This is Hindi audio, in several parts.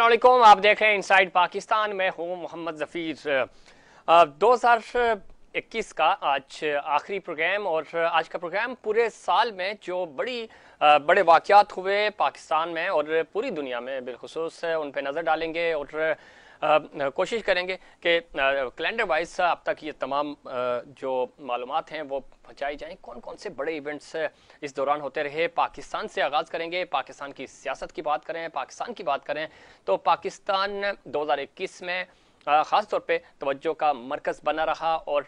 असलम आप देख रहे हैं इनसाइड पाकिस्तान मैं हूँ मोहम्मद ज़फ़ीर दो हज़ार इक्कीस का आज आखिरी प्रोग्राम और आज का प्रोग्राम पूरे साल में जो बड़ी बड़े वाक़ात हुए पाकिस्तान में और पूरी दुनिया में बिलखसूस उन पर नज़र डालेंगे और कोशिश करेंगे कि कैलेंडर वाइज अब तक ये तमाम जो मालूम हैं वो पहुँचाई जाएँ कौन कौन से बड़े इवेंट्स इस दौरान होते रहे पाकिस्तान से आगाज़ करेंगे पाकिस्तान की सियासत की बात करें पाकिस्तान की बात करें तो पाकिस्तान इक्कीस में ख़ास तौर पे तवज्जो का मरकज़ बना रहा और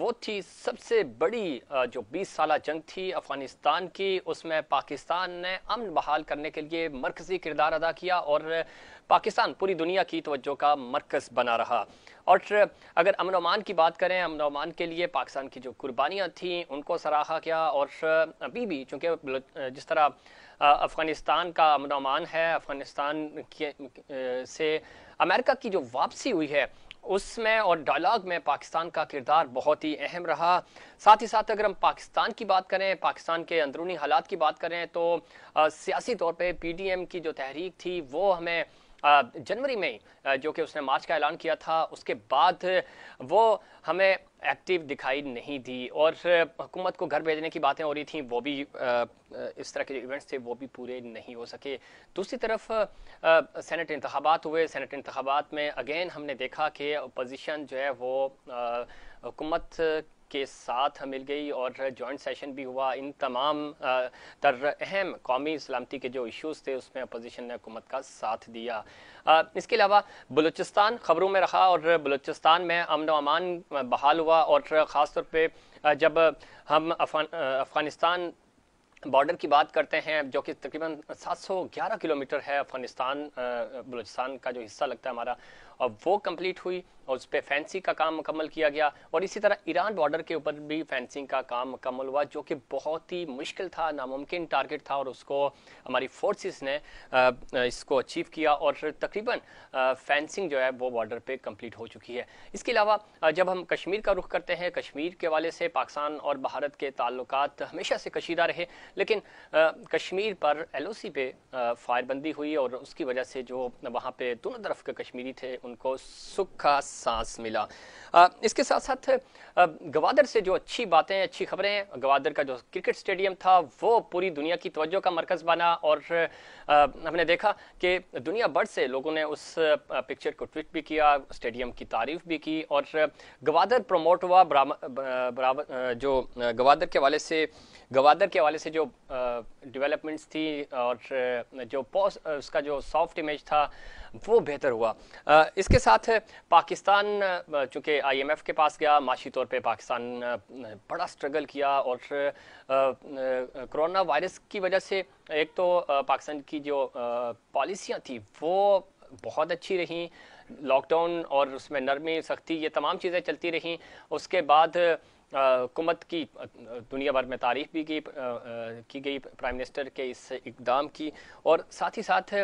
वो थी सबसे बड़ी जो 20 साल जंग थी अफ़गानिस्तान की उसमें पाकिस्तान ने अमन बहाल करने के लिए मरकज़ी किरदार अदा किया और पाकिस्तान पूरी दुनिया की तवज्जो का मरकज़ बना रहा और अगर अमन अमान की बात करें अमन अमान के लिए पाकिस्तान की जो कुर्बानियाँ थीं उनको सराहा किया और अभी भी चूँकि जिस तरह अफ़गानिस्तान का अमन अमान है अफ़गानिस्तान से अमेरिका की जो वापसी हुई है उसमें और डायलॉग में पाकिस्तान का किरदार बहुत ही अहम रहा साथ ही साथ अगर हम पाकिस्तान की बात करें पाकिस्तान के अंदरूनी हालात की बात करें तो सियासी तौर पे पीडीएम की जो तहरीक थी वो हमें जनवरी में जो कि उसने मार्च का ऐलान किया था उसके बाद वो हमें एक्टिव दिखाई नहीं दी और हुकूमत को घर भेजने की बातें हो रही थी वो भी इस तरह के जो इवेंट्स थे वो भी पूरे नहीं हो सके दूसरी तरफ सेनेट इंतबात हुए सेनेट इंतबात में अगेन हमने देखा कि अपोजिशन जो है वो हुकूमत के साथ मिल गई और जॉइंट सेशन भी हुआ इन तमाम तर अहम कौमी सलामती के जो इश्यूज़ थे उसमें अपोजिशन ने हुकूमत का साथ दिया इसके अलावा बलूचिस्तान खबरों में रहा और बलूचिस्तान में अमन अमान बहाल हुआ और ख़ास तौर पर जब हम अफगानिस्तान बॉर्डर की बात करते हैं जो कि तकरीबन 711 किलोमीटर है अफगानिस्तान बलूचिस्तान का जो हिस्सा लगता है हमारा और वो कंप्लीट हुई और उस पर फेंसिंग का काम मुकम्मल किया गया और इसी तरह ईरान बॉर्डर के ऊपर भी फैंसिंग का काम मुकम्मल हुआ जो कि बहुत ही मुश्किल था नामुमकिन टारगेट था और उसको हमारी फोर्सेस ने इसको अचीव किया और तकरीबन फेंसिंग जो है वो बॉर्डर पे कंप्लीट हो चुकी है इसके अलावा जब हम कश्मीर का रुख करते हैं कश्मीर के वाले से पाकिस्तान और भारत के ताल्लुक हमेशा से कशीदा रहे लेकिन कश्मीर पर एल पे फायरबंदी हुई और उसकी वजह से जो वहाँ पर दोनों तरफ के कश्मीरी थे उनको सुख का सांस मिला आ, इसके साथ साथ गवादर से जो अच्छी बातें अच्छी खबरें गवादर का जो क्रिकेट स्टेडियम था वो पूरी दुनिया की तवज्जो का मरकज़ बना और आ, हमने देखा कि दुनिया भर से लोगों ने उस पिक्चर को ट्वीट भी किया स्टेडियम की तारीफ भी की और गवादर प्रमोट हुआ बराबर जो गवादर के वाले से गवादर के हवाले से जो डेवलपमेंट्स थी और जो पॉस उसका जो सॉफ्ट इमेज था वो बेहतर हुआ आ, इसके साथ पाकिस्तान चूँकि आईएमएफ के पास गया माशी तौर पे पाकिस्तान बड़ा स्ट्रगल किया और कोरोना वायरस की वजह से एक तो पाकिस्तान की जो पॉलिसियाँ थी वो बहुत अच्छी रहीं लॉकडाउन और उसमें नरमी सख्ती ये तमाम चीज़ें चलती रहीं उसके बाद हुकूमत की दुनिया भर में तारीफ भी की की गई प्राइम मिनिस्टर के इस इकदाम की और साथ ही साथ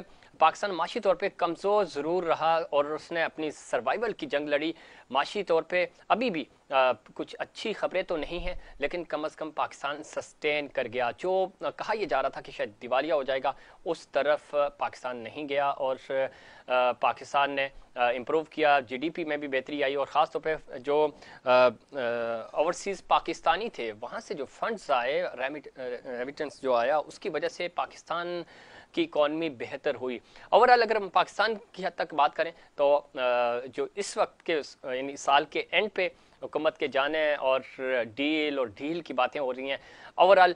पाकिस्तान माशी तौर पे कमज़ोर ज़रूर रहा और उसने अपनी सर्वाइवल की जंग लड़ी माशी तौर पे अभी भी आ, कुछ अच्छी खबरें तो नहीं हैं लेकिन कम अज़ कम पाकिस्तान सस्टेन कर गया जो कहा यह जा रहा था कि शायद दिवालिया हो जाएगा उस तरफ पाकिस्तान नहीं गया और पाकिस्तान ने इम्प्रूव किया जीडीपी में भी बेहतरी आई और ख़ास तौर पे जो ओवरसीज़ पाकिस्तानी थे वहाँ से जो फंड्स आए रेमिट रेमिटेंस जो आया उसकी वजह से पाकिस्तान की इकॉनमी बेहतर हुई ओवरऑल अगर हम पाकिस्तान की हद तक बात करें तो जो इस वक्त के यानी साल के एंड पे हुकूमत के जाने और डील और ढील की बातें हो रही हैं ओवरऑल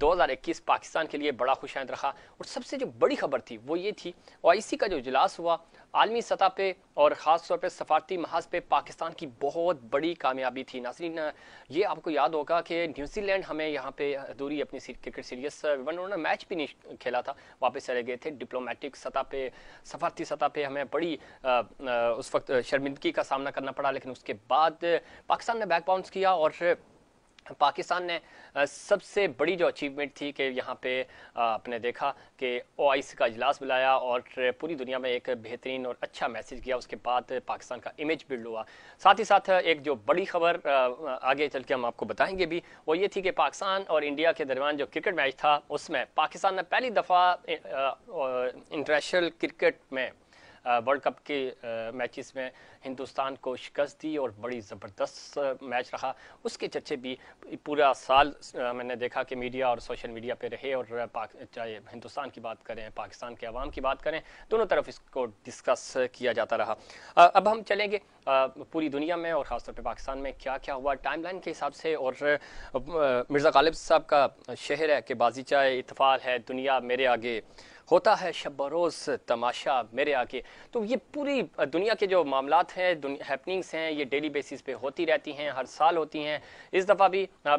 2021 पाकिस्तान के लिए बड़ा खुशाइंद रहा और सबसे जो बड़ी खबर थी वो ये थी और सी का जो इजलास हुआ आलमी सतह पे और ख़ास तौर पे सफारती महाज पे पाकिस्तान की बहुत बड़ी कामयाबी थी नासरीन ये आपको याद होगा कि न्यूजीलैंड हमें यहाँ पे अधूरी अपनी क्रिकेट सीरीज वन उन्होंने मैच भी नहीं खेला था वापस चले गए थे डिप्लोमेटिक सतह पे सफारती सतह पे हमें बड़ी आ, आ, उस वक्त शर्मिंदगी का सामना करना पड़ा लेकिन उसके बाद पाकिस्तान ने बैक बाउंस किया और पाकिस्तान ने सबसे बड़ी जो अचीवमेंट थी कि यहाँ पे आपने देखा कि ओ का इजलास बुलाया और पूरी दुनिया में एक बेहतरीन और अच्छा मैसेज किया उसके बाद पाकिस्तान का इमेज बिल्ड हुआ साथ ही साथ एक जो बड़ी खबर आगे चल के हम आपको बताएंगे भी वो ये थी कि पाकिस्तान और इंडिया के दरमियान जो क्रिकेट मैच था उसमें पाकिस्तान ने पहली दफ़ा इंटरनेशनल क्रिकेट में वर्ल्ड कप के मैचेस में हिंदुस्तान को शिकस्त दी और बड़ी ज़बरदस्त मैच रहा उसके चर्चे भी पूरा साल मैंने देखा कि मीडिया और सोशल मीडिया पे रहे और चाहे हिंदुस्तान की बात करें पाकिस्तान के अवाम की बात करें दोनों तरफ इसको डिस्कस किया जाता रहा अब हम चलेंगे पूरी दुनिया में और ख़ासतौर पर पाकिस्तान में क्या क्या हुआ लाइन के हिसाब से और मिर्ज़ा गालिब साहब का शहर है कि बाजीचा इतफाल है दुनिया मेरे आगे होता है शब बरोज़ तमाशा मेरे आगे तो ये पूरी दुनिया के जो मामला है हैपनिंग्स हैं ये डेली बेसिस पे होती रहती हैं हर साल होती हैं इस दफ़ा भी आ,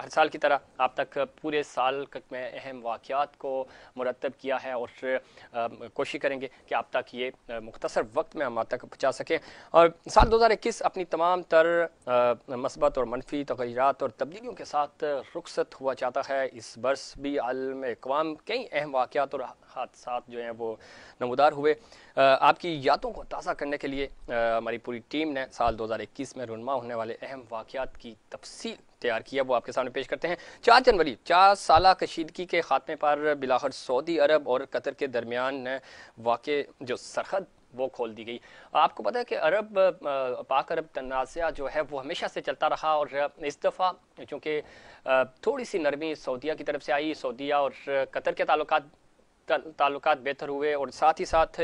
हर साल की तरह आप तक पूरे साल में अहम वाक़ात को मुरतब किया है और कोशिश करेंगे कि आप तक ये मुख्तर वक्त में हम आप तक पहुँचा सकें और साल दो हज़ार इक्कीस अपनी तमाम तर मस्बत और मनफी तकरीरत और तब्दीलियों के साथ रुखसत हुआ चाहता है इस बरस भी आलम अकवाम कई अहम वाक़ात और हादसा जो हैं वो नमदार हुए आपकी यादों को ताज़ा करने के लिए हमारी पूरी टीम ने साल 2021 में रुनमा होने वाले अहम वाक़ात की तफसील तैयार किया वो आपके सामने पेश करते हैं चार जनवरी चार साल कशीदगी के ख़ात्मे पर बिलाहर सऊदी अरब और कतर के दरमियान वाक़ जो सरहद वो खोल दी गई आपको पता है कि अरब पाक अरब तनाज़ा जो है वो हमेशा से चलता रहा और इस दफ़ा चूँकि थोड़ी सी नरमी सऊदिया की तरफ से आई सऊदिया और कतर के तल्लत बेहतर हुए और साथ ही साथ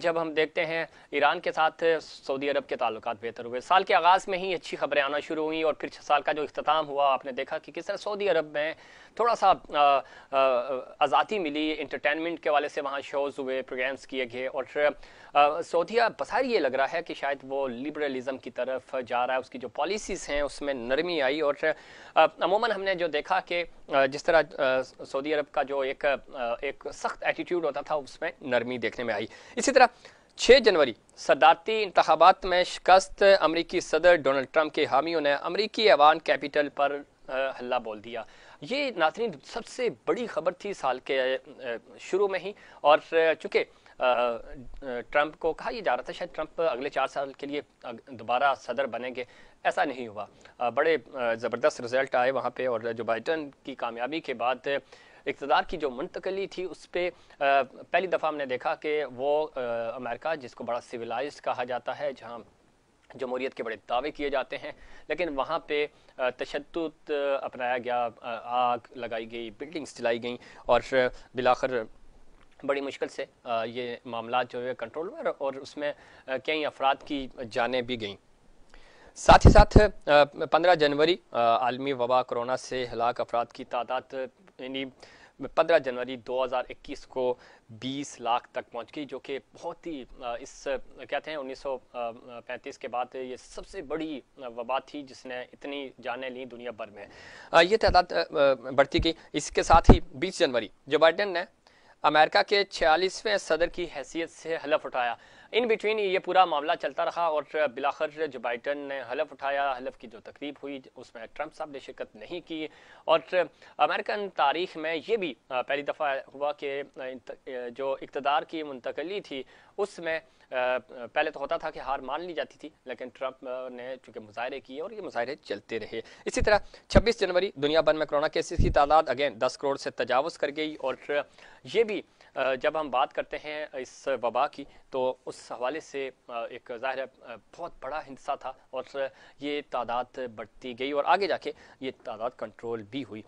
जब हम देखते हैं ईरान के साथ सऊदी अरब के ताल्लुक बेहतर हुए साल के आगाज़ में ही अच्छी खबरें आना शुरू हुई और फिर छः साल का जो अख्ताम हुआ आपने देखा कि किस तरह सऊदी अरब में थोड़ा सा आज़ादी मिली इंटरटेनमेंट के वाले से वहाँ शोज़ हुए प्रोग्राम्स किए गए और सऊदिया बसार ये लग रहा है कि शायद वो लिबरलिज़म की तरफ जा रहा है उसकी जो पॉलिसीज़ हैं उसमें नरमी आई और अमूमन हमने जो देखा कि जिस तरह सऊदी अरब का जो एक एक सख्त एटीट्यूड होता था उसमें नरमी देखने में आई इसी तरह छः जनवरी सदारती इंतबात में शिकस्त अमरीकी सदर डोनल्ड ट्रंप के हामियों ने अमरीकी एवान कैपिटल पर हल्ला बोल दिया ये नातरीन सबसे बड़ी खबर थी साल के शुरू में ही और चूँकि ट्रंप को कहा यह जा रहा था शायद ट्रंप अगले चार साल के लिए दोबारा सदर बनेंगे ऐसा नहीं हुआ बड़े ज़बरदस्त रिजल्ट आए वहाँ पे और जो बाइडन की कामयाबी के बाद इकतदार की जो मुंतकली थी उस पर पहली दफ़ा हमने देखा कि वो अमेरिका जिसको बड़ा सिविलाइज कहा जाता है जहाँ जमहूरीत के बड़े दावे किए जाते हैं लेकिन वहाँ पे तशद अपनाया गया आग लगाई गई बिल्डिंग्स जलाई गई और बिलाखर बड़ी मुश्किल से ये मामला जो है कंट्रोल में और उसमें कई अफराद की जानें भी गईं साथ ही साथ पंद्रह जनवरी आलमी वबा कोरोना से हलाक अफराद की तादाद यानी पंद्रह जनवरी 2021 को 20 लाख तक पहुंच गई जो कि बहुत ही इस कहते हैं 1935 के बाद ये सबसे बड़ी वबा थी जिसने इतनी जानें ली दुनिया भर में ये तादाद बढ़ती गई इसके साथ ही 20 जनवरी जो बाइडन ने अमेरिका के छियालीसवें सदर की हैसियत से हलफ उठाया इन बिटवीन ये पूरा मामला चलता रहा और बिलाखर जो बाइडन ने हलफ उठाया हलफ की जो तकरीब हुई उसमें ट्रंप साहब ने शिरकत नहीं की और अमेरिकन तारीख में ये भी पहली दफ़ा हुआ कि जो इकतदार की मुंतकली थी उसमें पहले तो होता था कि हार मान ली जाती थी लेकिन ट्रंप ने चूँकि मुजाहरे किए और ये मुजाहरे चलते रहे इसी तरह 26 जनवरी दुनिया भर में कोरोना केसेस की तादाद अगेन 10 करोड़ से तजावज़ कर गई और ये भी जब हम बात करते हैं इस वबा की तो उस हवाले से एक ज़ाहिर है बहुत बड़ा हिंसा था और ये तादाद बढ़ती गई और आगे जाके ये तादाद कंट्रोल भी हुई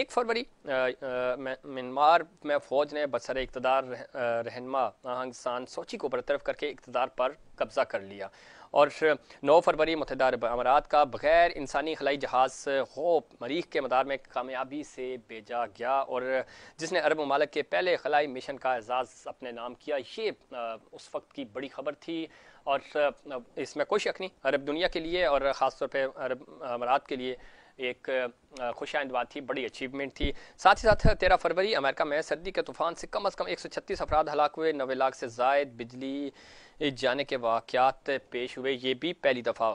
एक फरवरी म्यांमार में फ़ौज ने बसर इकतदार रहनमा आहंगसान सोची को बरतरफ करके इकतदार पर कब्ज़ा कर लिया और नौ फरवरी मतदार अमारात का बगैर इंसानी खलाई जहाज़ होप मरीख के मदार में कामयाबी से भेजा गया और जिसने अरब ममालक के पहले खलाई मिशन का एजाज़ अपने नाम किया ये उस वक्त की बड़ी खबर थी और इसमें कोई शक नहीं अरब दुनिया के लिए और ख़ासतौर पर अरब अमारात के लिए एक खुश बात थी बड़ी अचीवमेंट थी साथ ही साथ तेरह फरवरी अमेरिका में सर्दी के तूफान से कम अज़ कम एक सौ छत्तीस अफराद हलाक हुए नबे लाख से जायद बिजली जाने के वाक़ात पेश हुए ये भी पहली दफ़ा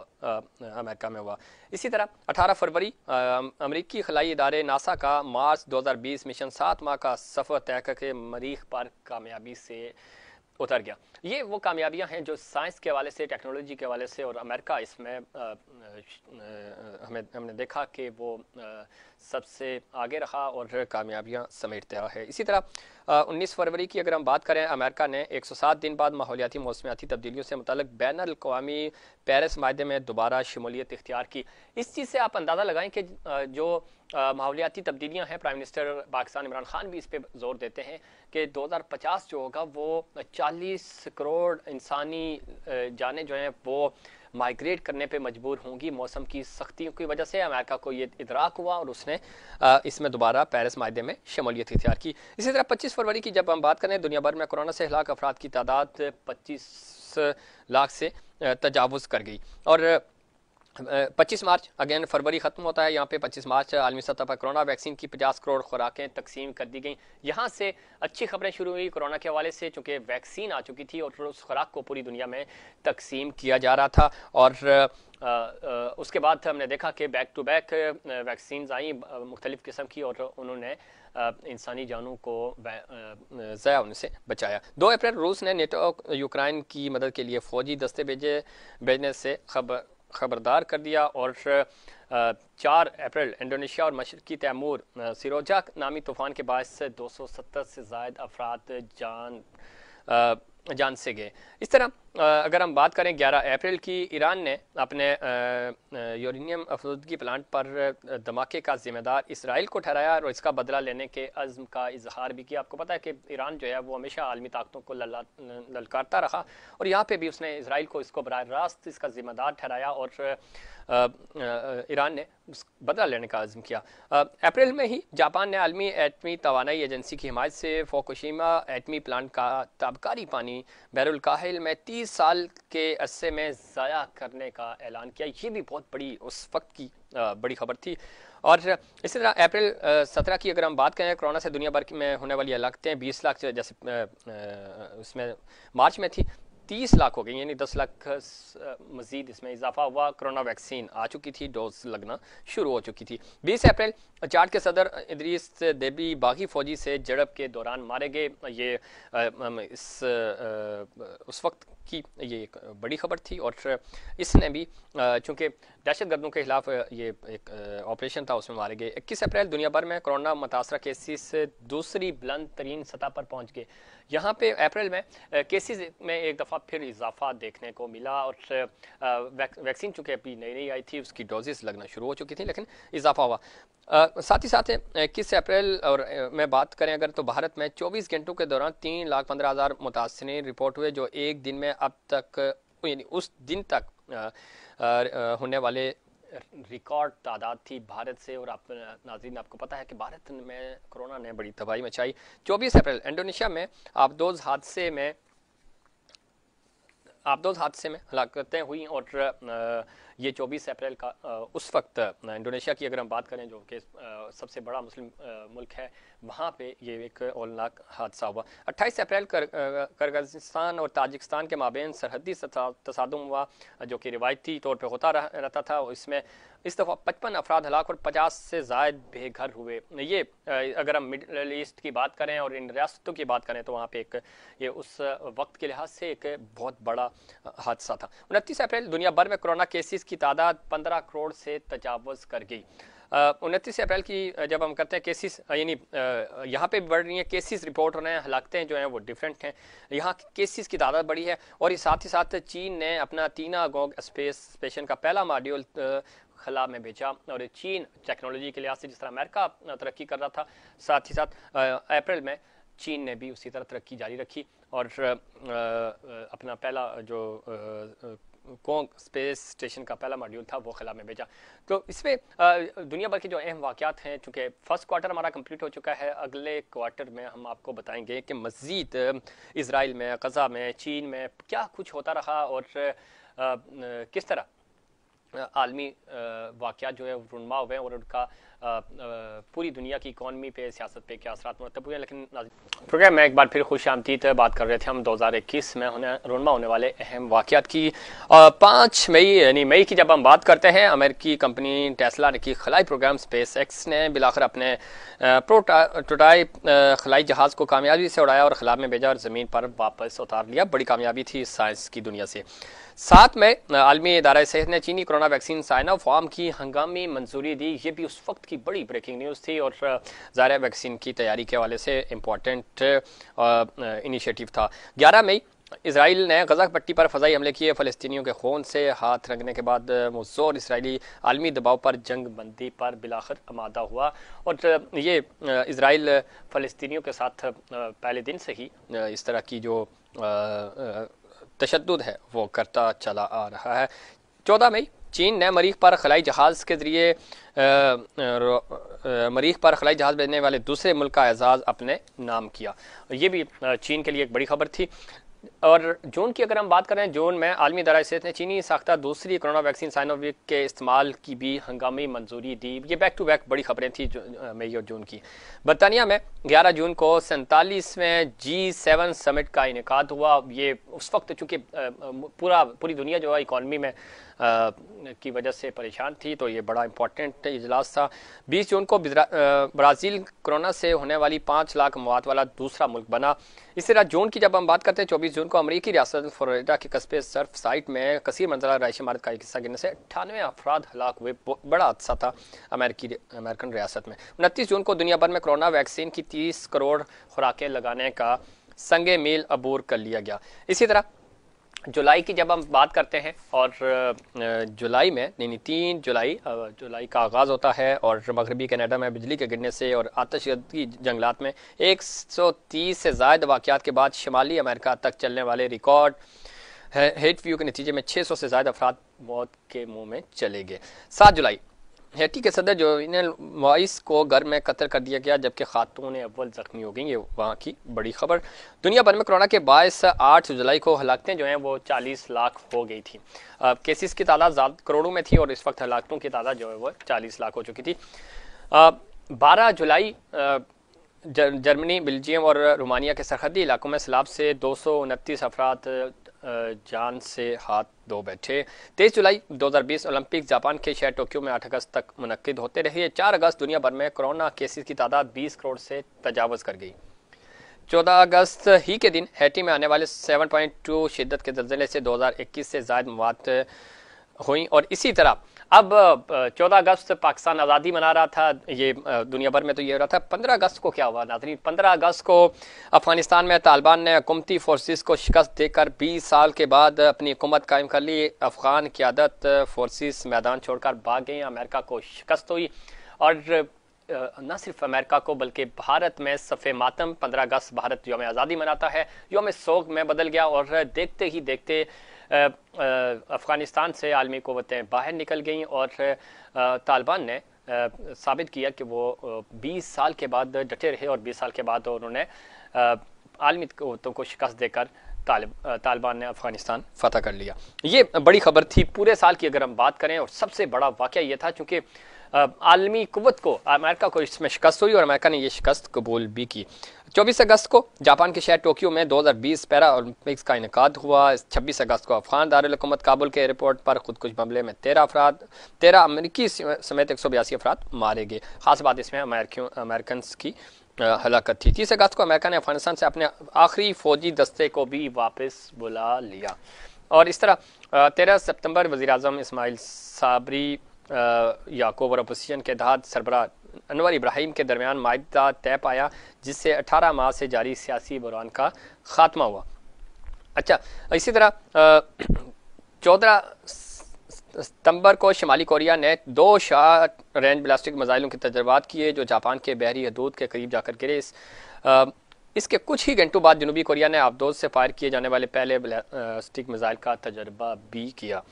अमेरिका में हुआ इसी तरह 18 फरवरी अमरीकी खलाई इदारे नासा का मार्च 2020 मिशन सात माह का सफ़र तय करके मरीख पर कामयाबी से उतर गया ये वो कामयाबियां हैं जो साइंस के हवाले से टेक्नोलॉजी के हवाले से और अमेरिका इसमें हमें हमने देखा कि वो सबसे आगे रहा और कामयाबियाँ समेटते रहा है इसी तरह उन्नीस फरवरी की अगर हम बात करें अमेरिका ने एक सौ सात दिन बाद माहौलियाती मौसमियाती तब्दीलियों से मतलब बैन अवी पेरिस माहे में दोबारा शमूलियत इख्तियार की इस चीज़ से आप अंदाज़ा लगाएं कि जो माहौलियाती तब्दीलियाँ हैं प्राइम मिनिस्टर पाकिस्तान इमरान खान भी इस पर जोर देते हैं कि पचास जो होगा वो चालीस करोड़ इंसानी जाने जो हैं वो माइग्रेट करने पे मजबूर होंगी मौसम की सख्तियों की वजह से अमेरिका को ये इतराक हुआ और उसने इसमें दोबारा पेरिस माहे में शमूलियत इख्तियार की इसी तरह पच्चीस फरवरी की जब हम बात करें दुनिया भर में कोरोना से हलाक अफराद की तादाद पच्चीस लाख से तजावज़ कर गई और पच्चीस मार्च अगेन फरवरी ख़त्म होता है यहाँ पे पच्चीस मार्च आलमी सतह पर कोरोना वैक्सीन की पचास करोड़ खुराकें तकसीम कर दी गई यहाँ से अच्छी खबरें शुरू हुई कोरोना के हवाले से चूँकि वैक्सीन आ चुकी थी और उस खुराक को पूरी दुनिया में तकसीम किया जा रहा था और आ, आ, उसके बाद हमने देखा कि बैक टू बैक वैक्सीन आई मुख्तलिफ़ किस्म की और उन्होंने इंसानी जानों को ज़ाया उनसे बचाया दो अप्रैल रूस ने नेटो यूक्रेन की मदद के लिए फ़ौजी दस्ते भेजे भेजने से खबर ख़बरदार कर दिया और चार अप्रैल इंडोनेशिया और मशरकी तैमूर सिरोजा नामी तूफ़ान के बायस दो सौ सत्तर से, ज्यादा जायद अफराद जान जान से गए इस तरह अगर हम बात करें 11 अप्रैल की ईरान ने अपने यूरेनियम अफरूदगी प्लांट पर धमाके का जिम्मेदार इसराइल को ठहराया और इसका बदला लेने के अज़म का इजहार भी किया आपको पता है कि ईरान जो है वो हमेशा आलमी ताकतों को ललकारता रहा और यहाँ पे भी उसने इसराइल को इसको बरह रास्त इसका जिम्मेदार ठहराया और ईरान ने बदला लेने का आज़म किया अप्रैल में ही जापान ने आलमी एटमी तोानाई एजेंसी की हिमायत से फोकोशीमा एटमी प्लांट का ताबकारी पानी काहिल में तीस 20 साल के अरसे में ज़ाया करने का ऐलान किया ये भी बहुत बड़ी उस वक्त की बड़ी खबर थी और इसी तरह अप्रैल 17 की अगर हम बात करें कोरोना से दुनिया भर में होने वाली हलाकतें 20 लाख जैसे उसमें मार्च में थी तीस लाख हो गई यानी दस लाख मज़ीद इसमें इजाफा हुआ कोरोना वैक्सीन आ चुकी थी डोज लगना शुरू हो चुकी थी बीस अप्रैल चार्ट के सदर इद्रीस देबी बागी फौजी से जड़प के दौरान मारे गए ये इस उस वक्त की ये एक बड़ी खबर थी और इसने भी चूँकि दहशत गर्दों के खिलाफ ये एक ऑपरेशन था उसमें मारे गए इक्कीस अप्रैल दुनिया भर में कोरोना मुतासर केसेस दूसरी बुलंद तरीन सतह पर पहुँच गए यहाँ पे अप्रैल में केसेस में एक दफ़ा दफ़ा फिर इजाफा देखने को मिला और वैक्सीन चूँकि अभी नई नई आई थी उसकी डोजेस लगना शुरू हो चुकी थी लेकिन इजाफा हुआ आ, साथ ही साथ इक्कीस अप्रैल और मैं बात करें अगर तो भारत में 24 घंटों के दौरान तीन लाख पंद्रह हज़ार मुतासरीन रिपोर्ट हुए जो एक दिन में अब तक यानी उस दिन तक होने वाले रिकॉर्ड तादाद थी भारत से और आप नाजरीन आपको पता है कि भारत में कोरोना ने बड़ी तबाही मचाई 24 अप्रैल इंडोनेशिया में आप दो हादसे में आबदोज हादसे में हलाकतें हुई और ये 24 अप्रैल का उस वक्त इंडोनेशिया की अगर हम बात करें जो कि सबसे बड़ा मुस्लिम मुल्क है वहाँ पे ये एक ओलनाक हादसा हुआ 28 अप्रैल करगजिस्तान और ताजिकिस्तान के माबेन सरहदी तसादम हुआ जो कि रिवायती तौर पर होता रह, रहता था इसमें इस दफ़ा पचपन अफराद हलाक और पचास से जायद बेघर हुए ये अगर हम मिडल ईस्ट की बात करें और इन रियासतों की बात करें तो वहाँ पे एक ये उस वक्त के लिहाज से एक बहुत बड़ा हादसा था उनतीस अप्रैल दुनिया भर में कोरोना केसेस की तादाद पंद्रह करोड़ से तजावज़ कर गई उनतीस अप्रैल की जब हम करते हैं केसेस यानी यहाँ पे बढ़ रही हैं केसेस रिपोर्ट हो रहे हैं हलाकतें जो हैं वो डिफरेंट हैं यहाँ केसेस की तादाद बढ़ी है और ये साथ ही साथ चीन ने अपना तीना गोंग स्पेस स्टेशन का पहला मॉड्यूल खला में भेजा और चीन टेक्नोलॉजी के लिहाज से जिस तरह अमेरिका तरक्की कर रहा था साथ ही साथ अप्रैल में चीन ने भी उसी तरह तरक्की जारी रखी और अपना पहला जो कोंग स्पेस स्टेशन का पहला मॉड्यूल था वो खिला में भेजा तो इसमें दुनिया भर के जो अहम वाक़ात हैं चूँकि फ़र्स्ट क्वार्टर हमारा कंप्लीट हो चुका है अगले क्वार्टर में हम आपको बताएंगे कि मज़ीद इसराइल में गज़ा में चीन में क्या कुछ होता रहा और किस तरह आलमी वाक़ जो है रुनमा हुए हैं और उनका पूरी दुनिया की इकॉनमी पे सियासत पे क्या असर मरतब हुए लेकिन प्रोग्राम में एक बार फिर खुश आमदीद बात कर रहे थे हम 2021 में होने रोनमा होने वाले अहम वाक़ात की पाँच मई यानी मई की जब हम बात करते हैं अमेरिकी कंपनी टेस्ला की खलाई प्रोग्राम स्पेस एक्स ने बिलाकर अपने प्रोटोटाइप खलाई जहाज़ को कामयाबी से उड़ाया और खला में भेजा और ज़मीन पर वापस उतार लिया बड़ी कामयाबी थी साइंस की दुनिया से साथ में आलमी इदारा सेहत ने चीनी कोरोना वैक्सीन साइना फॉर्म की हंगामी मंजूरी दी ये भी उस वक्त की बड़ी ब्रेकिंग न्यूज़ थी और ज़ाहिर वैक्सीन की तैयारी के हवाले से इम्पॉर्टेंट इनिशिएटिव था 11 मई इसराइल ने गजा पट्टी पर फजाई हमले किए फ़लस्तियों के खून से हाथ रंगने के बाद मुजोर इसराइली आलमी दबाव पर जंग बंदी पर बिलाखर आमादा हुआ और ये इसराइल फ़लस्तियों के साथ पहले दिन से ही इस तरह की जो तशद है वो करता चला आ रहा है चौदह मई चीन ने मरीख पर खलाई जहाज़ के ज़रिए मरीख पर खलाई जहाज़ भेजने वाले दूसरे मुल्क का एजाज़ अपने नाम किया ये भी चीन के लिए एक बड़ी खबर थी और जून की अगर हम बात करें जून में आलमी दर सेहत ने चीनी साख्ता दूसरी कोरोना वैक्सीन साइनोविक के इस्तेमाल की भी हंगामी मंजूरी दी ये बैक टू बैक बड़ी खबरें थी मई और जून की बरतानिया में 11 जून को सैंतालीसवें जी सेवन समिट का इनका हुआ ये उस वक्त चूँकि पूरा पूरी दुनिया जो है इकॉनमी में आ, की वजह से परेशान थी तो ये बड़ा इंपॉर्टेंट इजलास था 20 जून को ब्राज़ील कोरोना से होने वाली पाँच लाख मौत वाला दूसरा मुल्क बना इसी तरह जून की जब हम बात करते हैं चौबीस जून को अमरीकी रियासत फ्लोरिडा के कस्बे सर्फ साइट में कसीर मंजिला रहायशी इमारत का एक हिस्सा गिरने से अट्ठानवे अफराद हलाक हुए बड़ा हादसा था अमेरिकी अमेरिकन रियासत में उनतीस जून को दुनिया भर में कोरोना वैक्सीन की तीस करोड़ खुराकें लगाने का संगे मील अबूर कर लिया गया इसी तरह जुलाई की जब हम बात करते हैं और जुलाई में यानी तीन जुलाई जुलाई का आगाज़ होता है और मगरबी कनाडा में बिजली के गिरने से और आतशी जंगलात में 130 से जायद वाक़ात के बाद शमाली अमेरिका तक चलने वाले रिकॉर्ड हेट व्यू के नतीजे में 600 से ज़्यादा अफराद मौत के मुंह में चले गए सात जुलाई हैटी के सदर जोविनल मॉइस को घर में कत्ल कर दिया गया जबकि खातून अव्वल ज़ख्मी हो गई ये वहाँ की बड़ी खबर दुनिया भर में कोरोना के बायस आठ जुलाई को हलाकतें जो हैं वो चालीस लाख हो गई थी केसेस की तादाद करोड़ों में थी और इस वक्त हलाकतों की तादाद जो है वो चालीस लाख हो चुकी थी बारह जुलाई आ, जर्मनी बेल्जियम और रोमानिया के सरहदी इलाकों में सैलाब से दो सौ उनतीस अफराद जान से हाथ दो बैठे तेईस जुलाई 2020 ओलंपिक जापान के शहर टोक्यो में 8 अगस्त तक मुनद होते रहे चार अगस्त दुनिया भर में कोरोना केसेस की तादाद 20 करोड़ से तजावज़ कर गई 14 अगस्त ही के दिन हैटी में आने वाले 7.2 शिद्दत के जल्जले से 2021 से जायद मवाद हुई और इसी तरह अब 14 अगस्त पाकिस्तान आज़ादी मना रहा था ये दुनिया भर में तो ये हो रहा था 15 अगस्त को क्या हुआ नाजरीन 15 अगस्त को अफगानिस्तान में तालिबान ने हुकूमती फोर्सेस को शिकस्त देकर 20 साल के बाद अपनी हुकूमत कायम कर ली अफ़गान क्यादत फोर्सेस मैदान छोड़कर भाग गई अमेरिका को शिकस्त हुई और न सिर्फ अमेरिका को बल्कि भारत में सफ़े मातम पंद्रह अगस्त भारत योम आज़ादी मनाता है योम सोग में बदल गया और देखते ही देखते अफ़गानिस्तान से आलमी क़वतें बाहर निकल गईं और तालिबान ने साबित किया कि वो 20 साल के बाद डटे रहे और 20 साल के बाद उन्होंने आलमी क़वतों को शिकस्त देकर तालिब तालिबान ने अफ़गानिस्तान फ़तह कर लिया ये बड़ी खबर थी पूरे साल की अगर हम बात करें और सबसे बड़ा वाक़ ये था चूँकि आलमी कुत को अमेरिका को इसमें शिकस्त हुई और अमेरिका ने यह शिकस्त कबूल भी की 24 अगस्त को जापान के शहर टोक्यो में 2020 पैरा ओलंपिक्स का इनका हुआ 26 अगस्त को अफगान दारकूमत काबुल के एयरपोर्ट पर खुदकुश मामले में तेरह अफराद तेरह अमरीकी समेत एक सौ बयासी अफराद मारे गए खास बात इसमें अमेरिकियों अमेरिकन की हलाकत थी तीस अगस्त को अमेरिका ने अफगानिस्तान से अपने आखिरी फौजी दस्ते को भी वापस बुला लिया और इस तरह तेरह सितंबर वजी अजम इसमाइल साबरी याकूब और अपोजिशन के तहत सरबराह अनवर इब्राहिम के दरमियान माहा तय पाया जिससे अठारह माह से जारी सियासी बुरान का खात्मा हुआ अच्छा इसी तरह चौदह सितंबर को शिमाली कोरिया ने दो शार्ट रेंज ब्लास्टिक मिज़ाइलों के तजर्बात किए जो जापान के बहरी हदूद के करीब जाकर गिरे इस आ, इसके कुछ ही घंटों बाद जनूबी कोरिया ने आपदोज से फायर किए जाने वाले पहले ब्लास्टिक मिज़ाइल का तजर्बा भी किया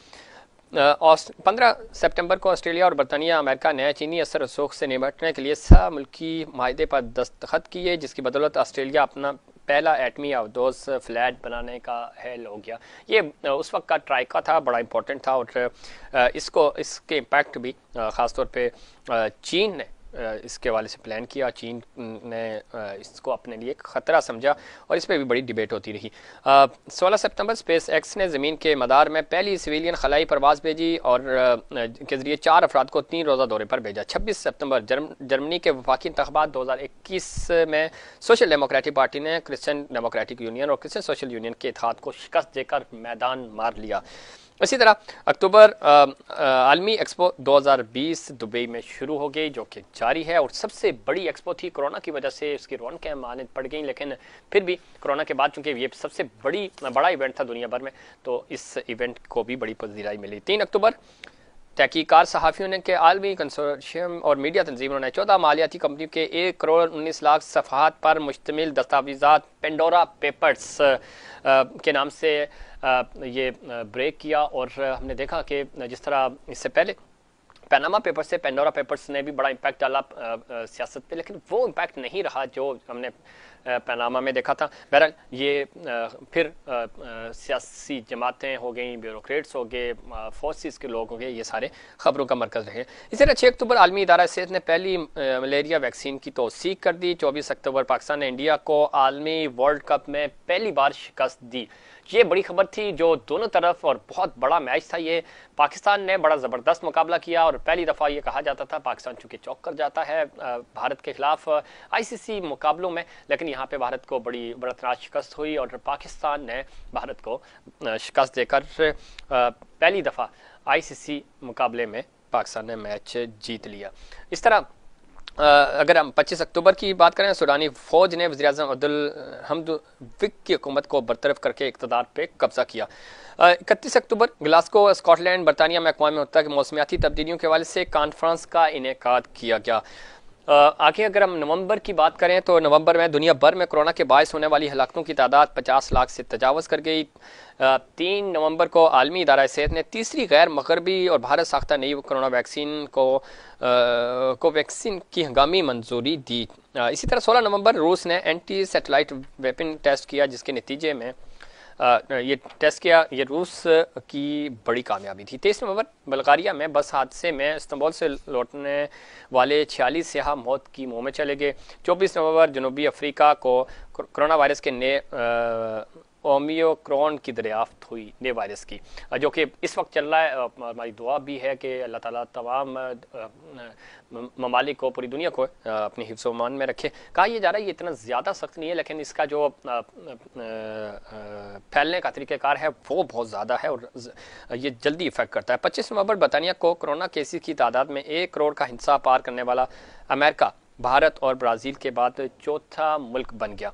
पंद्रह सितंबर को ऑस्ट्रेलिया और बरतानिया अमेरिका ने चीनी असर रसोख से निपटने के लिए सह मुल्की माहे पर दस्तखत किए जिसकी बदौलत ऑस्ट्रेलिया अपना पहला एटमी अवदोज फ्लैट बनाने का हेल हो गया ये उस वक्त का ट्राइका था बड़ा इंपॉर्टेंट था और इसको इसके इम्पैक्ट भी ख़ासतौर पर चीन ने इसके हवाले से प्लान किया चीन ने इसको अपने लिए ख़तरा समझा और इस पर भी बड़ी डिबेट होती रही सोलह सितंबर स्पेस एक्स ने ज़मीन के मदार में पहली सिविलियन खलाई परवाज़ भेजी और के ज़रिए चार अफराद को तीन रोज़ा दौरे पर भेजा छब्बीस सितंबर जर्म जर्मनी के वफाकी इंतबात दो हज़ार इक्कीस में सोशल डेमोक्रेटिक पार्टी ने क्रिश्चन डेमोक्रेटिक यूनियन और क्रिश्चन सोशल यूनियन के इतिहाद को शिकस्त देकर मैदान मार लिया इसी तरह अक्टूबर आलमी एक्सपो 2020 दुबई में शुरू हो गई जो कि जारी है और सबसे बड़ी एक्सपो थी कोरोना की वजह से उसकी रौनकें मानद पड़ गई लेकिन फिर भी कोरोना के बाद चूंकि ये सबसे बड़ी बड़ा इवेंट था दुनिया भर में तो इस इवेंट को भी बड़ी पजीराई मिली तीन अक्टूबर तहकीकार सहाफ़ियों ने के आलमी कंसोर्शियम और मीडिया तंजीमों ने चौदह मालियाती कंपनी के एक करोड़ उन्नीस लाख सफ़ात पर मुश्तमिल दस्तावेज़ा पेंडोरा पेपर्स के नाम से ये ब्रेक किया और हमने देखा कि जिस तरह इससे पहले पैनामा पेपर से पेंडोरा पेपर्स ने भी बड़ा इम्पैक्ट डाला सियासत पे लेकिन वो इम्पैक्ट नहीं रहा जो हमने पैनामा में देखा था बहरहाल ये फिर सियासी जमातें हो गई ब्यूरोट्स हो गए फोर्सेस के लोग हो गए ये सारे खबरों का मरकज़ रहे इसी तरह छः अक्टूबर आलमी इदारा सेहत ने पहली मलेरिया वैक्सीन की तोसीक कर दी चौबीस अक्टूबर पाकिस्तान ने इंडिया को आलमी वर्ल्ड कप में पहली बार शिकस्त दी ये बड़ी खबर थी जो दोनों तरफ और बहुत बड़ा मैच था ये पाकिस्तान ने बड़ा ज़बरदस्त मुकाबला किया और पहली दफ़ा ये कहा जाता था पाकिस्तान चूँकि चौक कर जाता है भारत के खिलाफ आईसीसी मुकाबलों में लेकिन यहाँ पर भारत को बड़ी बड़तनाज शिकस्त हुई और पाकिस्तान ने भारत को शिकस्त देकर पहली दफ़ा आई मुकाबले में पाकिस्तान ने मैच जीत लिया इस तरह अगर हम 25 अक्टूबर की बात करें सूडानी फौज ने वजी अजम अब्दुल हमद विक की हुकूमत को बरतरफ करके इकतदार पर कब्जा किया इकतीस अक्टूबर ग्लास्को स्कॉटलैंड बरतानिया में अकवा मुतः मौसमियाती तब्दीलियों के हवाले से कॉन्फ्रेंस का इनका किया गया आगे अगर हम नवंबर की बात करें तो नवंबर में दुनिया भर में कोरोना के बायस होने वाली हलाकतों की तादाद 50 लाख से तजावज़ कर गई तीन नवंबर को आलमी इदारा सेहत ने तीसरी गैर मगरबी और भारत साख्ता नई कोरोना वैक्सीन को आ, को वैक्सीन की हंगामी मंजूरी दी इसी तरह 16 नवंबर रूस ने एंटी सेटेलाइट वेपन टेस्ट किया जिसके नतीजे में ये टेस्ट किया ये रूस की बड़ी कामयाबी थी तेईस नवंबर बल्गारिया में बस हादसे में इस्तंबुल से लौटने वाले छियालीस सयाह मौत की मुँह में चले गए चौबीस नवंबर जनूबी अफ्रीका को कोरोना वायरस के नए ओमियोक्रॉन की दरियाफ्त हुई नए वायरस की जो कि इस वक्त चल रहा है हमारी दुआ भी है कि अल्लाह ताला तमाम ममालिक को पूरी दुनिया को अपने हिफ्स मान में रखे कहा यह जा रहा है ये इतना ज़्यादा सख्त नहीं है लेकिन इसका जो फैलने का तरीक़ाकार है वो बहुत ज़्यादा है और ये जल्दी इफेक्ट करता है पच्चीस नवंबर बतानिया को कोरोना केसेस की तादाद में एक करोड़ का हिंसा पार करने वाला अमेरिका भारत और ब्राज़ील के बाद चौथा मुल्क बन गया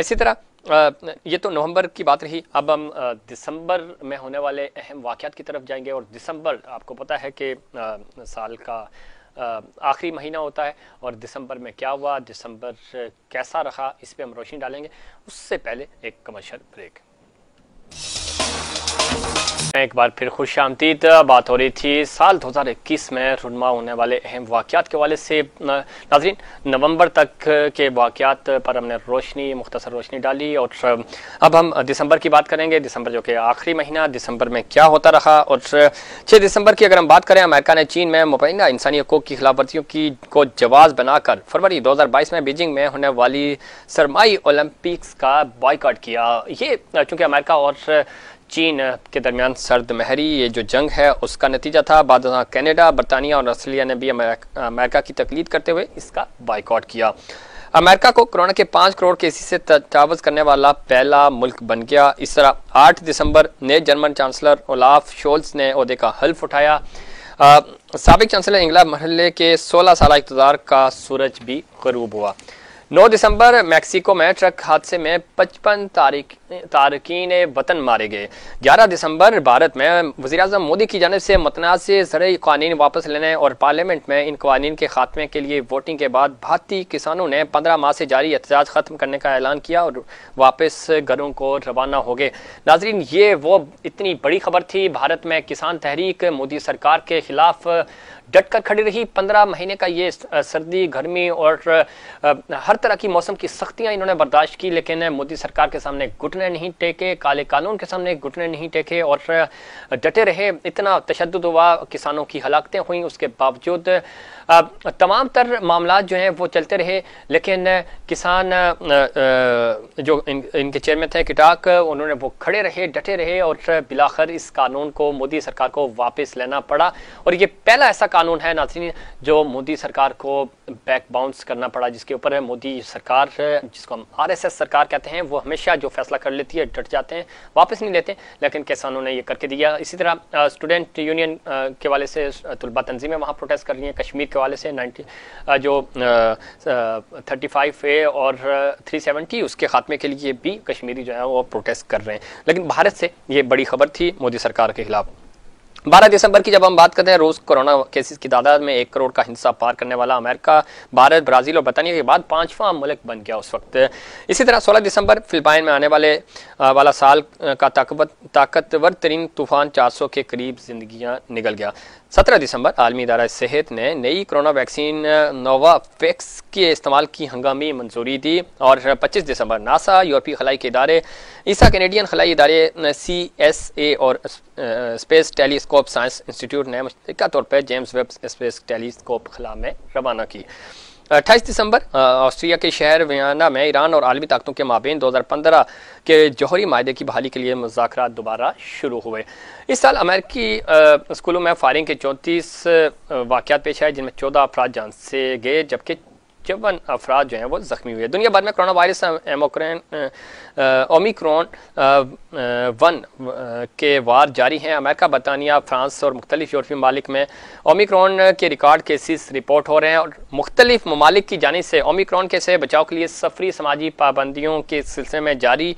इसी तरह ये तो नवंबर की बात रही अब हम दिसंबर में होने वाले अहम वाक़ात की तरफ जाएंगे और दिसंबर आपको पता है कि साल का आखिरी महीना होता है और दिसंबर में क्या हुआ दिसंबर कैसा रहा इस पर हम रोशनी डालेंगे उससे पहले एक कमर्शियल ब्रेक एक बार फिर खुश आमदीद बात हो रही थी साल 2021 में रुनमा होने वाले अहम वाक़ात के वाले से नाजरीन नवंबर तक के वाक़ात पर हमने रोशनी मुख्तर रोशनी डाली और अब हम दिसंबर की बात करेंगे दिसंबर जो कि आखिरी महीना दिसंबर में क्या होता रहा और छः दिसंबर की अगर हम बात करें अमेरिका ने चीन में मुबैना इंसानी हकूक की खिलाफवर्जियों की को जवाज़ बनाकर फरवरी दो में बीजिंग में होने वाली सरमाई ओलंपिक्स का बॉयकॉट किया ये चूँकि अमेरिका और चीन के दरमियान सर्द महरी ये जो जंग है उसका नतीजा था बाद कनाडा बरतानिया और ऑस्ट्रेलिया ने भी अमेरिका की तकलीद करते हुए इसका बाइकआउट किया अमेरिका को कोरोना के पाँच करोड़ केसेस से तजावज करने वाला पहला मुल्क बन गया इस तरह आठ दिसंबर नए जर्मन चांसलर ओलाफ शोल्स ने अहदे का हल्फ उठाया सबक चांसलर इंगला मरहल के सोलह साल इकतदार का सूरज भी गरूब हुआ 9 दिसंबर मैक्सिको में ट्रक हादसे में पचपन तारकिन वतन मारे गए 11 दिसंबर भारत में वजी अजम मोदी की जानब से मतनाज़ जरिए कानून वापस लेने और पार्लियामेंट में इन कानून के खात्मे के लिए वोटिंग के बाद भारतीय किसानों ने पंद्रह माह से जारी एहतजाज ख़त्म करने का ऐलान किया और वापस घरों को रवाना हो गए नाजरीन ये वो इतनी बड़ी खबर थी भारत में किसान तहरीक मोदी सरकार के खिलाफ डट कर खड़ी रही पंद्रह महीने का ये सर्दी गर्मी और हर तरह की मौसम की सख्तियां इन्होंने बर्दाश्त की लेकिन मोदी सरकार के सामने घुटने नहीं टेके काले कानून के सामने घुटने नहीं टेके और डटे रहे इतना तशद हुआ किसानों की हलाकतें हुई उसके बावजूद तमाम तर मामला जो हैं वो चलते रहे लेकिन किसान जो इन, इनके चेयरमैन थे किटाक उन्होंने वो खड़े रहे डटे रहे और बिलाखर इस कानून को मोदी सरकार को वापस लेना पड़ा और ये पहला ऐसा कानून है नाजरीन जो मोदी सरकार को बैक बाउंस करना पड़ा जिसके ऊपर है मोदी सरकार जिसको हम आरएसएस सरकार कहते हैं वो हमेशा जो फैसला कर लेती है डट जाते हैं वापस नहीं लेते लेकिन किसानों ने ये करके दिया इसी तरह स्टूडेंट यूनियन के वाले से तलबा तंजीमें वहाँ प्रोटेस्ट कर रही हैं कश्मीर के वाले से नाइन्टी जो थर्टी फाइव ए और थ्री सेवेंटी उसके खात्मे के लिए भी कश्मीरी जो है वो प्रोटेस्ट कर रहे हैं लेकिन भारत से ये बड़ी खबर थी मोदी सरकार के खिलाफ बारह दिसंबर की जब हम बात करते हैं रोज कोरोना केसेस की तादाद में एक करोड़ का हिंसा पार करने वाला अमेरिका भारत ब्राज़ील और बरतानिया के बाद पांचवा मुल्क बन गया उस वक्त इसी तरह 16 दिसंबर फिलिपाइन में आने वाले वाला साल का ताकतवर तरीन तूफान 400 के करीब जिंदगियां निकल गया सत्रह दिसंबर आलमी इदारा सेहत ने नई कोरोना वैक्सीन नोवा नोवाफेक्स के इस्तेमाल की हंगामी मंजूरी दी और 25 दिसंबर नासा यूरोपीय खलाई के इदारे ईसा कैनेडियन खलाई इदारे सी एस ए और स्पेस टेलीस्कोप साइंस इंस्टीट्यूट ने मुश्तरका तौर पर जेम्स वेब स्पेस टेलीस्कोप खला में रवाना की अट्ठाईस दिसंबर ऑस्ट्रिया के शहर वियाना में ईरान और आलमी ताकतों के माबेन 2015 के जौहरी माहे की बहाली के लिए मुजाकर दोबारा शुरू हुए इस साल अमेरिकी स्कूलों में फायरिंग के चौंतीस वाक़ पेश आए जिनमें चौदह अफराज जान से गए जबकि चौवन अफराद जो हैं वो ज़ख्मी हुए दुनिया भर में कोरोना वायरस एमोक्रेन ओमिक्रॉन वन के वार जारी हैं अमेरिका बरतानिया फ्रांस और मुख्तलिफ यूरोपी ममालिक में ओमिक्रॉन के रिकॉर्ड केसेस रिपोर्ट हो रहे हैं और मुख्तलिफ ममालिक की जानब से ओमिक्रॉन के से बचाव के लिए सफरी समाजी पाबंदियों के सिलसिले में जारी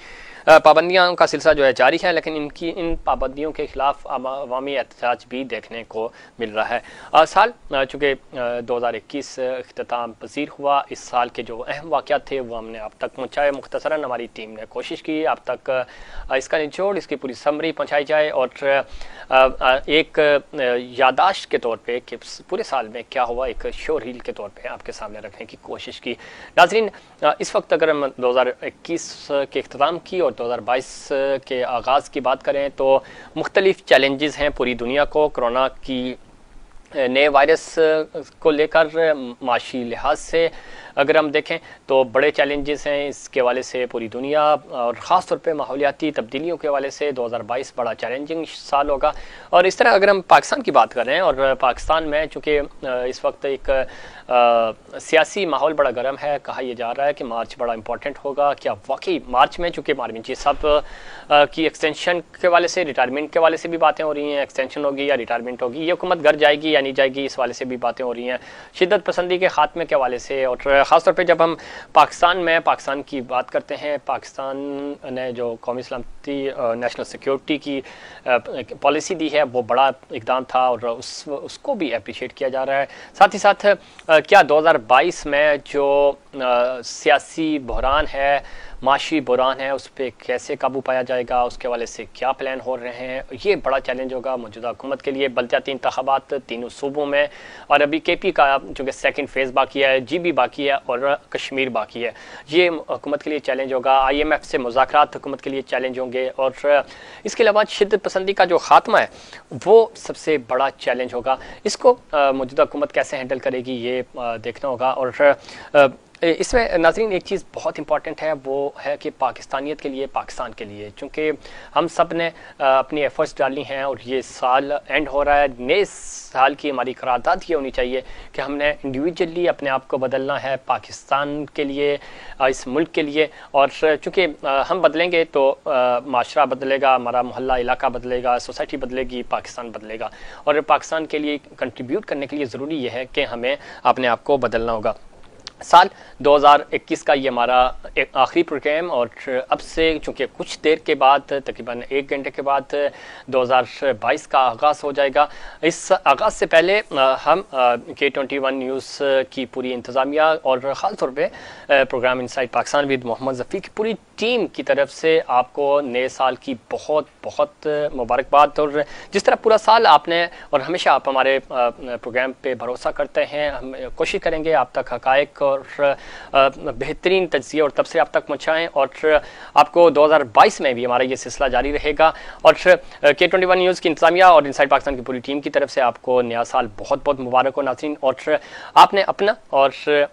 पाबंदियों का सिलसिला जो है जारी है लेकिन इनकी इन पाबंदियों के खिलाफ अवामी एहतजाज भी देखने को मिल रहा है आ, साल चूँकि दो हज़ार इक्कीस अख्ताम पसीर हुआ इस साल के जो अहम वाक़ थे वो हमने अब तक पहुँचाए मुख्तसरा हमारी टीम ने कोशिश की अब तक इसका निचोड़ इसकी पूरी समरी पहुँचाई जाए और एक यादाश्त के तौर पर कि पूरे साल में क्या हुआ एक शोर हील के तौर पर आपके सामने रखने की कोशिश की नाजरीन इस वक्त अगर हम दो हज़ार इक्कीस के अख्ताम की और दो हज़ार बाईस के आगाज़ की बात करें तो मुख्तलिफ़ चैलेंजेस हैं पूरी दुनिया को कोरोना की नए वायरस को लेकर माशी लिहाज से अगर हम देखें तो बड़े चैलेंजेस हैं इसके वाले से पूरी दुनिया और ख़ास तौर पर माहौलियाती तब्दीलियों के हवाले से 2022 बड़ा चैलेंजिंग साल होगा और इस तरह अगर हम पाकिस्तान की बात करें और पाकिस्तान में चूँकि इस वक्त एक आ, सियासी माहौल बड़ा गर्म है कहा यह जा रहा है कि मार्च बड़ा इंपॉर्टेंट होगा क्या वाकई मार्च में चूँकि मार्मिन जी साहब की एक्सटेंशन के वाले से रिटायरमेंट के वाले से भी बातें हो रही हैं एक्सटेंशन होगी या रिटायरमेंट होगी ये हुकूमत घर जाएगी या नहीं जाएगी इस वाले से भी बातें हो रही हैं शिदत पसंदी के खात्मे के वाले से और ख़ासतौर पर जब हम पाकिस्तान में पाकिस्तान की बात करते हैं पाकिस्तान ने जो कौमी सलामती नेशनल सिक्योरिटी की पॉलिसी दी है वो बड़ा इकदाम था और उस उसको भी अप्रिशिएट किया जा रहा है साथ ही साथ क्या 2022 में जो सियासी बहरान है माशी बुरान है उस पर कैसे काबू पाया जाएगा उसके वाले से क्या प्लान हो रहे हैं ये बड़ा चैलेंज होगा मौजूदा हुकूमत के लिए बलदयाती इंतबात तीनों सूबों में और अभी के पी का चूँकि सेकेंड फेज़ बाकी है जी बी बाकी है और कश्मीर बाकी है ये हुकूमत के लिए चैलेंज होगा आई एम एफ से मुजात हुकूमत के लिए चैलेंज होंगे और इसके अलावा शद पसंदी का जो खात्मा है वो सबसे बड़ा चैलेंज होगा इसको मौजूदा हुकूमत कैसे हैंडल करेगी ये देखना होगा और इसमें नाजरीन एक चीज़ बहुत इंपॉर्टेंट है वो है कि पाकिस्तानियत के लिए पाकिस्तान के लिए चूँकि हम सब ने अपनी एफर्ट्स डाली हैं और ये साल एंड हो रहा है नए साल की हमारी करारदाद ये होनी चाहिए कि हमने इंडिविजुअली अपने आप को बदलना है पाकिस्तान के लिए इस मुल्क के लिए और चूँकि हम बदलेंगे तो माशरा बदलेगा हमारा मोहल्ला इलाका बदलेगा सोसाइटी बदलेगी पाकिस्तान बदलेगा और पाकिस्तान के लिए कंट्रीब्यूट करने के लिए ज़रूरी यह है कि हमें अपने आप को बदलना होगा साल 2021 का ये हमारा आखिरी प्रोग्राम और अब से चूँकि कुछ देर के बाद तकरीबन एक घंटे के बाद 2022 का आगाज़ हो जाएगा इस आगाज़ से पहले हम के ट्वेंटी वन न्यूज़ की पूरी इंतज़ामिया और ख़ास तौर पर program inside Pakistan with Mohammad Jafi की पूरी टीम की तरफ से आपको नए साल की बहुत बहुत मुबारकबाद और जिस तरह पूरा साल आपने और हमेशा आप हमारे प्रोग्राम पर भरोसा करते हैं हम कोशिश करेंगे आप तक हकायक और बेहतरीन तजिए और तबसे आप तक पहुँचाएँ और आपको 2022 में भी हमारा ये सिलसिला जारी रहेगा और के ट्वेंटी वन न्यूज़ की इंतजामिया और इनसाइड पाकिस्तान की पूरी टीम की तरफ से आपको नया साल बहुत बहुत मुबारक हो नासिन और आपने अपना और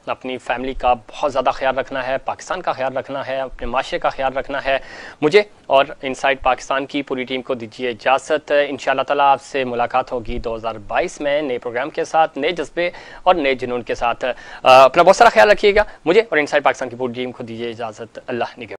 अपनी फैमिली का बहुत ज़्यादा ख्याल रखना है पाकिस्तान का ख्याल रखना है अपने माशरे का ख्याल रखना है मुझे और इनसाइड पाकिस्तान की पूरी टीम को दीजिए इजाज़त इन ताला आपसे मुलाकात होगी बाईस में नए प्रोग्राम के साथ नए जज्बे और नए जुनून के साथ अपना बहुत सारा ख्याल रखिएगा मुझे और इन पाकिस्तान की पूरी टीम को दीजिए इजाज़त अल्लाह निगम